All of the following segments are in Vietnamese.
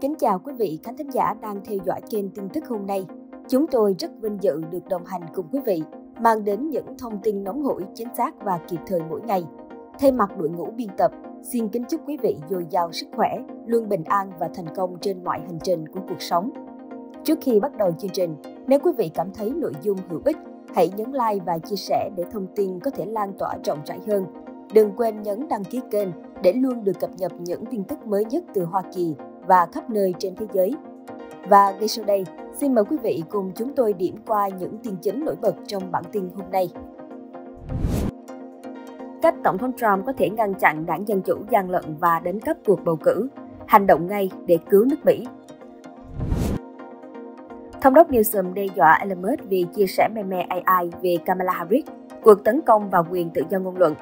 Kính chào quý vị khán thính giả đang theo dõi kênh tin tức hôm nay. Chúng tôi rất vinh dự được đồng hành cùng quý vị, mang đến những thông tin nóng hổi, chính xác và kịp thời mỗi ngày. Thay mặt đội ngũ biên tập, xin kính chúc quý vị dồi dào sức khỏe, luôn bình an và thành công trên mọi hành trình của cuộc sống. Trước khi bắt đầu chương trình, nếu quý vị cảm thấy nội dung hữu ích, hãy nhấn like và chia sẻ để thông tin có thể lan tỏa rộng rãi hơn. Đừng quên nhấn đăng ký kênh để luôn được cập nhật những tin tức mới nhất từ Hoa Kỳ và khắp nơi trên thế giới. Và ngay sau đây, xin mời quý vị cùng chúng tôi điểm qua những tin chính nổi bật trong bản tin hôm nay. Cách Tổng thống Trump có thể ngăn chặn đảng Dân Chủ gian lận và đánh cắp cuộc bầu cử, hành động ngay để cứu nước Mỹ. Thống đốc Newsom đe dọa Elon Musk vì chia sẻ meme AI về Kamala Harris, cuộc tấn công vào quyền tự do ngôn luận.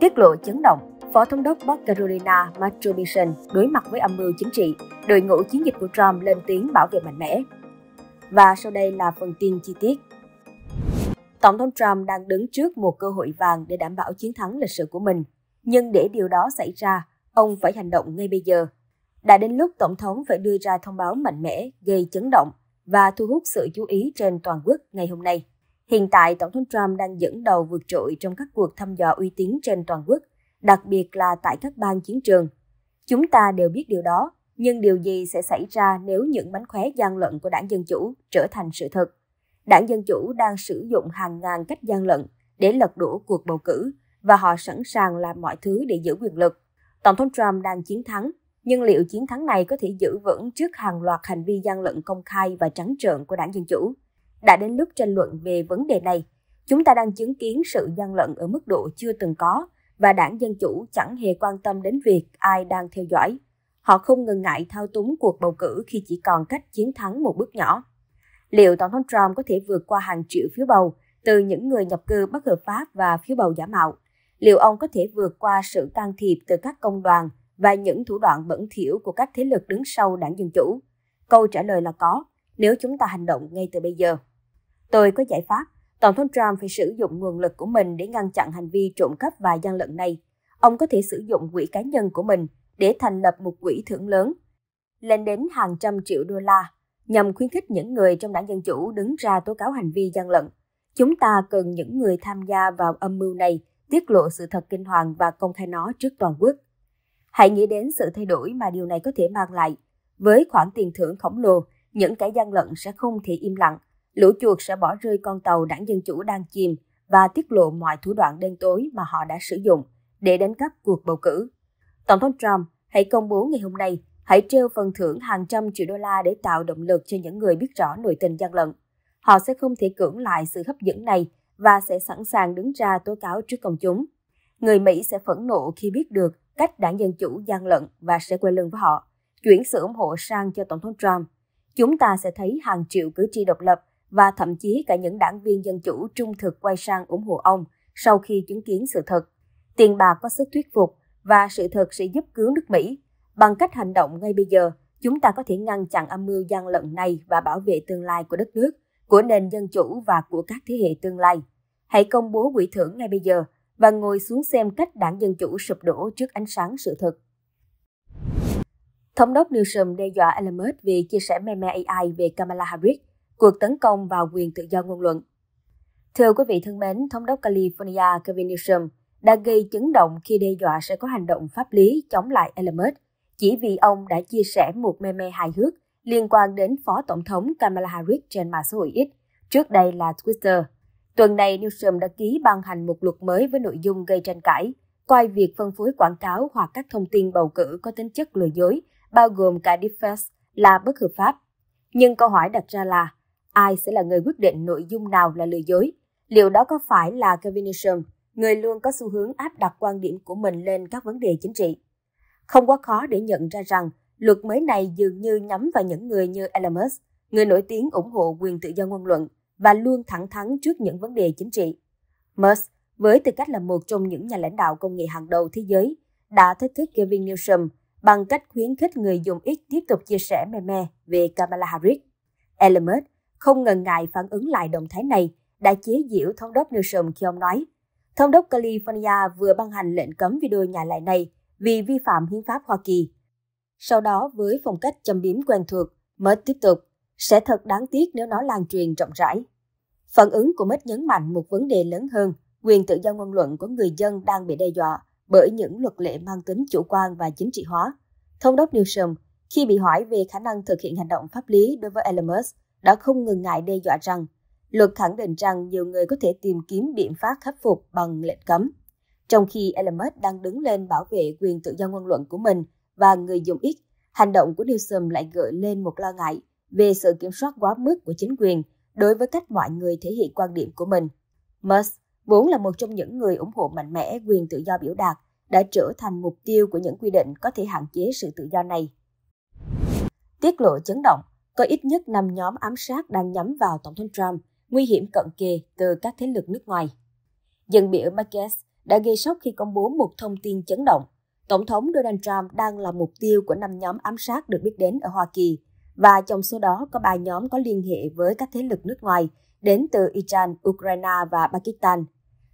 Tiết lộ chấn động Phó Thống đốc Bắc Carolina Matt Robinson đối mặt với âm mưu chính trị, đội ngũ chiến dịch của Trump lên tiếng bảo vệ mạnh mẽ. Và sau đây là phần tin chi tiết. Tổng thống Trump đang đứng trước một cơ hội vàng để đảm bảo chiến thắng lịch sử của mình. Nhưng để điều đó xảy ra, ông phải hành động ngay bây giờ. Đã đến lúc Tổng thống phải đưa ra thông báo mạnh mẽ, gây chấn động và thu hút sự chú ý trên toàn quốc ngày hôm nay. Hiện tại, Tổng thống Trump đang dẫn đầu vượt trội trong các cuộc thăm dò uy tín trên toàn quốc đặc biệt là tại các bang chiến trường. Chúng ta đều biết điều đó, nhưng điều gì sẽ xảy ra nếu những mánh khóe gian lận của đảng Dân Chủ trở thành sự thật? Đảng Dân Chủ đang sử dụng hàng ngàn cách gian lận để lật đổ cuộc bầu cử và họ sẵn sàng làm mọi thứ để giữ quyền lực. Tổng thống Trump đang chiến thắng, nhưng liệu chiến thắng này có thể giữ vững trước hàng loạt hành vi gian lận công khai và trắng trợn của đảng Dân Chủ? Đã đến lúc tranh luận về vấn đề này. Chúng ta đang chứng kiến sự gian lận ở mức độ chưa từng có và đảng Dân Chủ chẳng hề quan tâm đến việc ai đang theo dõi. Họ không ngần ngại thao túng cuộc bầu cử khi chỉ còn cách chiến thắng một bước nhỏ. Liệu Tổng thống Trump có thể vượt qua hàng triệu phiếu bầu từ những người nhập cư bất hợp pháp và phiếu bầu giả mạo? Liệu ông có thể vượt qua sự can thiệp từ các công đoàn và những thủ đoạn bẩn thỉu của các thế lực đứng sau đảng Dân Chủ? Câu trả lời là có, nếu chúng ta hành động ngay từ bây giờ. Tôi có giải pháp. Tổng thống Trump phải sử dụng nguồn lực của mình để ngăn chặn hành vi trộm cắp và gian lận này. Ông có thể sử dụng quỹ cá nhân của mình để thành lập một quỹ thưởng lớn lên đến hàng trăm triệu đô la nhằm khuyến khích những người trong đảng Dân Chủ đứng ra tố cáo hành vi gian lận. Chúng ta cần những người tham gia vào âm mưu này tiết lộ sự thật kinh hoàng và công khai nó trước toàn quốc. Hãy nghĩ đến sự thay đổi mà điều này có thể mang lại. Với khoản tiền thưởng khổng lồ, những kẻ gian lận sẽ không thể im lặng – lũ chuột sẽ bỏ rơi con tàu đảng Dân Chủ đang chìm và tiết lộ mọi thủ đoạn đen tối mà họ đã sử dụng để đánh cắp cuộc bầu cử. Tổng thống Trump hãy công bố ngày hôm nay, hãy treo phần thưởng hàng trăm triệu đô la để tạo động lực cho những người biết rõ nội tình gian lận. Họ sẽ không thể cưỡng lại sự hấp dẫn này và sẽ sẵn sàng đứng ra tố cáo trước công chúng. Người Mỹ sẽ phẫn nộ khi biết được cách đảng Dân Chủ gian lận và sẽ quay lưng với họ, chuyển sự ủng hộ sang cho Tổng thống Trump. Chúng ta sẽ thấy hàng triệu cử tri độc lập và thậm chí cả những đảng viên dân chủ trung thực quay sang ủng hộ ông sau khi chứng kiến sự thật. Tiền bạc có sức thuyết phục và sự thật sẽ giúp cứu nước Mỹ. Bằng cách hành động ngay bây giờ, chúng ta có thể ngăn chặn âm mưu gian lận này và bảo vệ tương lai của đất nước, của nền dân chủ và của các thế hệ tương lai. Hãy công bố quỹ thưởng ngay bây giờ và ngồi xuống xem cách đảng Dân Chủ sụp đổ trước ánh sáng sự thật. Thống đốc Newsom đe dọa Elon Musk vì chia sẻ meme AI về Kamala Harris cuộc tấn công vào quyền tự do ngôn luận. Thưa quý vị thân mến, Thống đốc California Kevin Newsom đã gây chấn động khi đe dọa sẽ có hành động pháp lý chống lại Elon chỉ vì ông đã chia sẻ một meme hài hước liên quan đến Phó Tổng thống Kamala Harris trên mạng xã hội X, trước đây là Twitter. Tuần này, Newsom đã ký ban hành một luật mới với nội dung gây tranh cãi, coi việc phân phối quảng cáo hoặc các thông tin bầu cử có tính chất lừa dối, bao gồm cả deepfake, là bất hợp pháp. Nhưng câu hỏi đặt ra là, ai sẽ là người quyết định nội dung nào là lừa dối. Liệu đó có phải là kevin Kevinism, người luôn có xu hướng áp đặt quan điểm của mình lên các vấn đề chính trị? Không quá khó để nhận ra rằng luật mới này dường như nhắm vào những người như Elon Musk, người nổi tiếng ủng hộ quyền tự do ngôn luận và luôn thẳng thắn trước những vấn đề chính trị. Musk, với tư cách là một trong những nhà lãnh đạo công nghệ hàng đầu thế giới, đã thách thức kevin Newsom bằng cách khuyến khích người dùng ít tiếp tục chia sẻ meme về Kamala Harris. Elon Musk không ngần ngại phản ứng lại động thái này, đã chế giễu thống đốc Newsom khi ông nói, thống đốc California vừa ban hành lệnh cấm video nhà lại này vì vi phạm hiến pháp Hoa Kỳ. Sau đó với phong cách châm biếm quen thuộc, Mất tiếp tục, sẽ thật đáng tiếc nếu nó lan truyền rộng rãi. Phản ứng của Mất nhấn mạnh một vấn đề lớn hơn, quyền tự do ngôn luận của người dân đang bị đe dọa bởi những luật lệ mang tính chủ quan và chính trị hóa. Thống đốc Newsom, khi bị hỏi về khả năng thực hiện hành động pháp lý đối với Elon Musk, đã không ngừng ngại đe dọa rằng luật khẳng định rằng nhiều người có thể tìm kiếm biện pháp khắc phục bằng lệnh cấm. Trong khi Elmer đang đứng lên bảo vệ quyền tự do ngôn luận của mình và người dùng ít, hành động của Newsom lại gợi lên một lo ngại về sự kiểm soát quá mức của chính quyền đối với cách mọi người thể hiện quan điểm của mình. Musk, vốn là một trong những người ủng hộ mạnh mẽ quyền tự do biểu đạt, đã trở thành mục tiêu của những quy định có thể hạn chế sự tự do này. Tiết lộ chấn động có ít nhất 5 nhóm ám sát đang nhắm vào Tổng thống Trump, nguy hiểm cận kề từ các thế lực nước ngoài. Dân biểu Marquez đã gây sốc khi công bố một thông tin chấn động. Tổng thống Donald Trump đang là mục tiêu của 5 nhóm ám sát được biết đến ở Hoa Kỳ, và trong số đó có 3 nhóm có liên hệ với các thế lực nước ngoài đến từ Iran, Ukraine và Pakistan.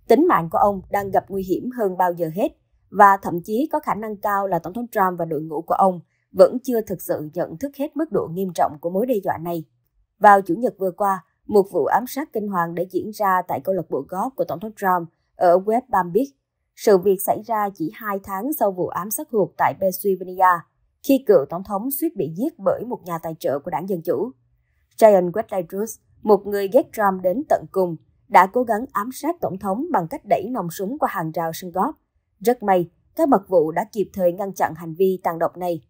Tính mạng của ông đang gặp nguy hiểm hơn bao giờ hết, và thậm chí có khả năng cao là Tổng thống Trump và đội ngũ của ông vẫn chưa thực sự nhận thức hết mức độ nghiêm trọng của mối đe dọa này. Vào Chủ nhật vừa qua, một vụ ám sát kinh hoàng đã diễn ra tại câu lạc bộ golf của Tổng thống Trump ở West Palm Beach. Sự việc xảy ra chỉ hai tháng sau vụ ám sát hụt tại Pennsylvania, khi cựu Tổng thống suýt bị giết bởi một nhà tài trợ của đảng Dân Chủ. Ryan Wedlidrus, một người ghét Trump đến tận cùng, đã cố gắng ám sát Tổng thống bằng cách đẩy nòng súng qua hàng rào sân góp. Rất may, các mật vụ đã kịp thời ngăn chặn hành vi tàn độc này.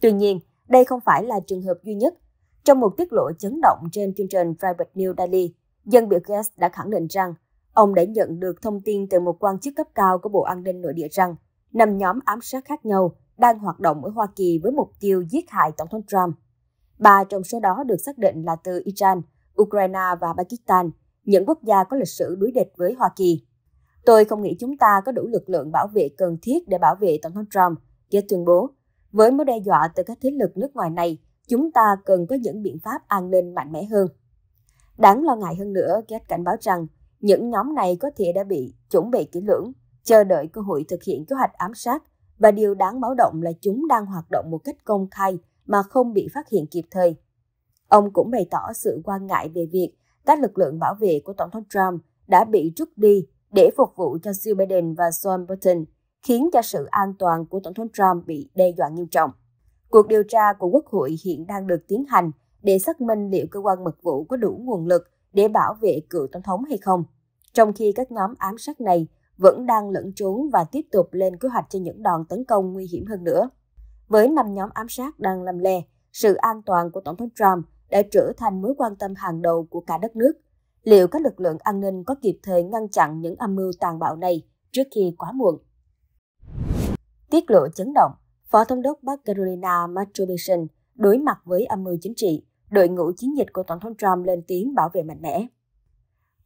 Tuy nhiên, đây không phải là trường hợp duy nhất. Trong một tiết lộ chấn động trên chương trình Private News Daily, dân biểu Gates đã khẳng định rằng ông đã nhận được thông tin từ một quan chức cấp cao của Bộ An ninh Nội địa rằng năm nhóm ám sát khác nhau đang hoạt động ở Hoa Kỳ với mục tiêu giết hại Tổng thống Trump. Ba trong số đó được xác định là từ Iran, Ukraine và Pakistan, những quốc gia có lịch sử đối địch với Hoa Kỳ. Tôi không nghĩ chúng ta có đủ lực lượng bảo vệ cần thiết để bảo vệ Tổng thống Trump, Gates tuyên bố. Với mối đe dọa từ các thế lực nước ngoài này, chúng ta cần có những biện pháp an ninh mạnh mẽ hơn. Đáng lo ngại hơn nữa, Gates cảnh báo rằng những nhóm này có thể đã bị chuẩn bị kỹ lưỡng, chờ đợi cơ hội thực hiện kế hoạch ám sát và điều đáng báo động là chúng đang hoạt động một cách công khai mà không bị phát hiện kịp thời. Ông cũng bày tỏ sự quan ngại về việc các lực lượng bảo vệ của Tổng thống Trump đã bị rút đi để phục vụ cho Joe Biden và John Bolton khiến cho sự an toàn của Tổng thống Trump bị đe dọa nghiêm trọng. Cuộc điều tra của Quốc hội hiện đang được tiến hành để xác minh liệu cơ quan mật vụ có đủ nguồn lực để bảo vệ cựu Tổng thống hay không, trong khi các nhóm ám sát này vẫn đang lẫn trốn và tiếp tục lên kế hoạch cho những đòn tấn công nguy hiểm hơn nữa. Với năm nhóm ám sát đang lầm le, sự an toàn của Tổng thống Trump đã trở thành mối quan tâm hàng đầu của cả đất nước. Liệu các lực lượng an ninh có kịp thời ngăn chặn những âm mưu tàn bạo này trước khi quá muộn? Tiết lộ chấn động, Phó Thống đốc Bắc Carolina Masturbation đối mặt với âm mưu chính trị, đội ngũ chiến dịch của Tổng thống Trump lên tiếng bảo vệ mạnh mẽ.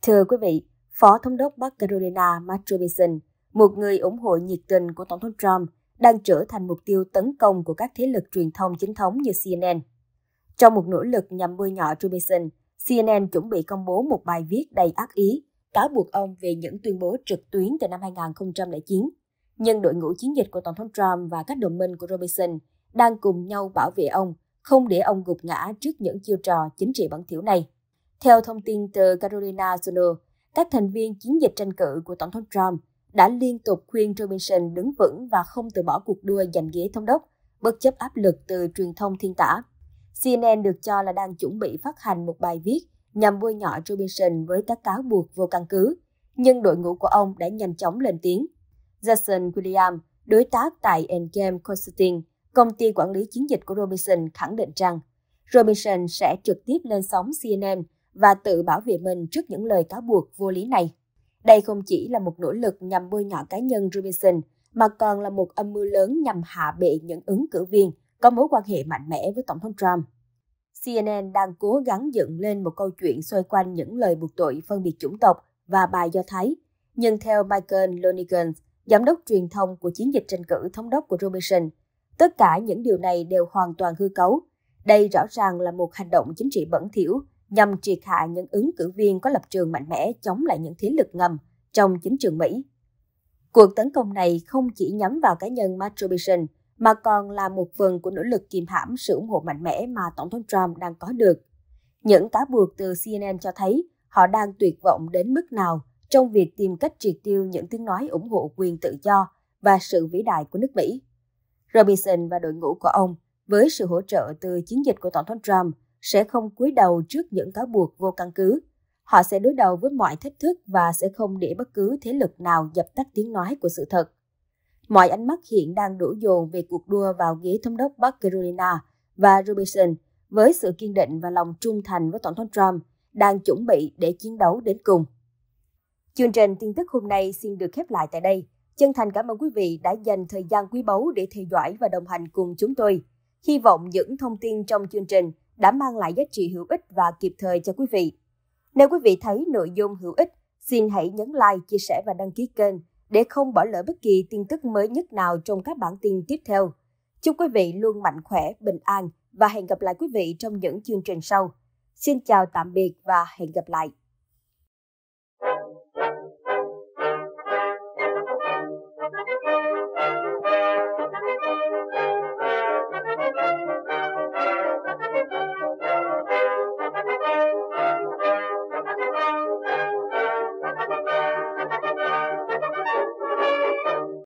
Thưa quý vị, Phó Thống đốc Bắc Carolina Masturbation, một người ủng hộ nhiệt tình của Tổng thống Trump, đang trở thành mục tiêu tấn công của các thế lực truyền thông chính thống như CNN. Trong một nỗ lực nhằm bôi nhọ Trubison, CNN chuẩn bị công bố một bài viết đầy ác ý, cáo buộc ông về những tuyên bố trực tuyến từ năm 2009 nhưng đội ngũ chiến dịch của Tổng thống Trump và các đồng minh của Robinson đang cùng nhau bảo vệ ông, không để ông gục ngã trước những chiêu trò chính trị bẩn thỉu này. Theo thông tin từ Carolina Journal, các thành viên chiến dịch tranh cử của Tổng thống Trump đã liên tục khuyên Robinson đứng vững và không từ bỏ cuộc đua giành ghế thống đốc, bất chấp áp lực từ truyền thông thiên tả. CNN được cho là đang chuẩn bị phát hành một bài viết nhằm bôi nhọ Robinson với các cáo buộc vô căn cứ, nhưng đội ngũ của ông đã nhanh chóng lên tiếng. Jason William, đối tác tại Endgame Consulting, công ty quản lý chiến dịch của Robinson khẳng định rằng Robinson sẽ trực tiếp lên sóng CNN và tự bảo vệ mình trước những lời cáo buộc vô lý này. Đây không chỉ là một nỗ lực nhằm bôi nhọ cá nhân Robinson, mà còn là một âm mưu lớn nhằm hạ bệ những ứng cử viên có mối quan hệ mạnh mẽ với Tổng thống Trump. CNN đang cố gắng dựng lên một câu chuyện xoay quanh những lời buộc tội phân biệt chủng tộc và bài Do Thái. Nhưng theo Michael Lonigan, giám đốc truyền thông của chiến dịch tranh cử thống đốc của Robinson. Tất cả những điều này đều hoàn toàn hư cấu. Đây rõ ràng là một hành động chính trị bẩn thỉu nhằm triệt hạ những ứng cử viên có lập trường mạnh mẽ chống lại những thế lực ngầm trong chính trường Mỹ. Cuộc tấn công này không chỉ nhắm vào cá nhân Matt Robinson, mà còn là một phần của nỗ lực kìm hãm sự ủng hộ mạnh mẽ mà Tổng thống Trump đang có được. Những cáo buộc từ CNN cho thấy họ đang tuyệt vọng đến mức nào trong việc tìm cách triệt tiêu những tiếng nói ủng hộ quyền tự do và sự vĩ đại của nước Mỹ. Robinson và đội ngũ của ông, với sự hỗ trợ từ chiến dịch của Tổng thống Trump, sẽ không cúi đầu trước những cáo buộc vô căn cứ. Họ sẽ đối đầu với mọi thách thức và sẽ không để bất cứ thế lực nào dập tắt tiếng nói của sự thật. Mọi ánh mắt hiện đang đổ dồn về cuộc đua vào ghế thống đốc Bắc Carolina và Robinson với sự kiên định và lòng trung thành với Tổng thống Trump đang chuẩn bị để chiến đấu đến cùng. Chương trình tin tức hôm nay xin được khép lại tại đây. Chân thành cảm ơn quý vị đã dành thời gian quý báu để theo dõi và đồng hành cùng chúng tôi. Hy vọng những thông tin trong chương trình đã mang lại giá trị hữu ích và kịp thời cho quý vị. Nếu quý vị thấy nội dung hữu ích, xin hãy nhấn like, chia sẻ và đăng ký kênh để không bỏ lỡ bất kỳ tin tức mới nhất nào trong các bản tin tiếp theo. Chúc quý vị luôn mạnh khỏe, bình an và hẹn gặp lại quý vị trong những chương trình sau. Xin chào tạm biệt và hẹn gặp lại.